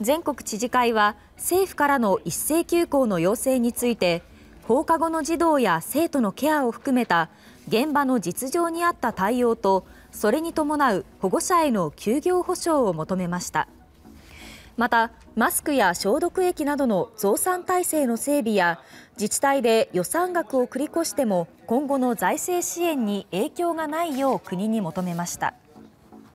全国知事会は政府からの一斉休校の要請について放課後の児童や生徒のケアを含めた現場の実情に合った対応とそれに伴う保護者への休業補償を求めましたまたマスクや消毒液などの増産体制の整備や自治体で予算額を繰り越しても今後の財政支援に影響がないよう国に求めました。